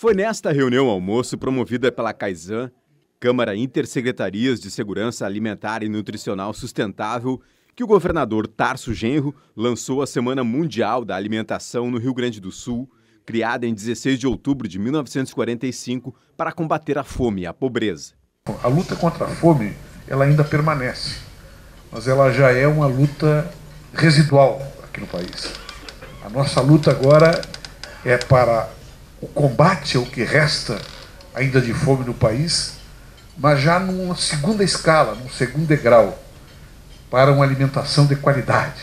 Foi nesta reunião almoço promovida pela Caizan, Câmara Intersecretarias de Segurança Alimentar e Nutricional Sustentável, que o governador Tarso Genro lançou a Semana Mundial da Alimentação no Rio Grande do Sul, criada em 16 de outubro de 1945 para combater a fome e a pobreza. A luta contra a fome, ela ainda permanece, mas ela já é uma luta residual aqui no país. A nossa luta agora é para o combate ao é que resta ainda de fome no país, mas já numa segunda escala, num segundo degrau, para uma alimentação de qualidade.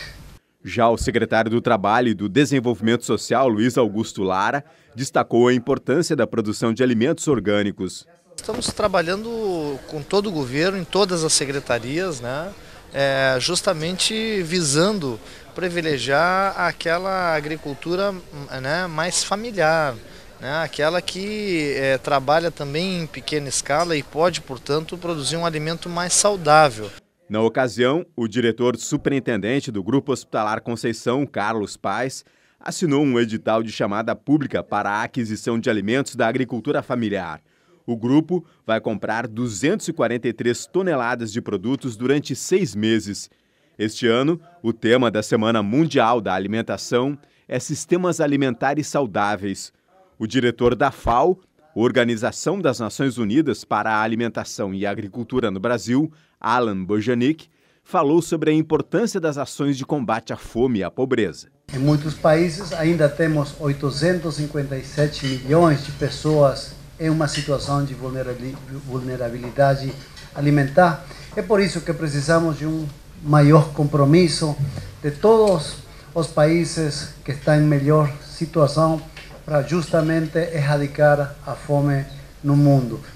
Já o secretário do Trabalho e do Desenvolvimento Social, Luiz Augusto Lara, destacou a importância da produção de alimentos orgânicos. Estamos trabalhando com todo o governo, em todas as secretarias, né? É, justamente visando privilegiar aquela agricultura né, mais familiar, né? aquela que é, trabalha também em pequena escala e pode, portanto, produzir um alimento mais saudável. Na ocasião, o diretor superintendente do Grupo Hospitalar Conceição, Carlos Paes, assinou um edital de chamada pública para a aquisição de alimentos da agricultura familiar. O grupo vai comprar 243 toneladas de produtos durante seis meses. Este ano, o tema da Semana Mundial da Alimentação é Sistemas Alimentares Saudáveis. O diretor da FAO, Organização das Nações Unidas para a Alimentação e Agricultura no Brasil, Alan Bojanic, falou sobre a importância das ações de combate à fome e à pobreza. Em muitos países ainda temos 857 milhões de pessoas em uma situação de vulnerabilidade alimentar. É por isso que precisamos de um maior compromisso de todos os países que estão em melhor situação para justamente erradicar a fome no mundo.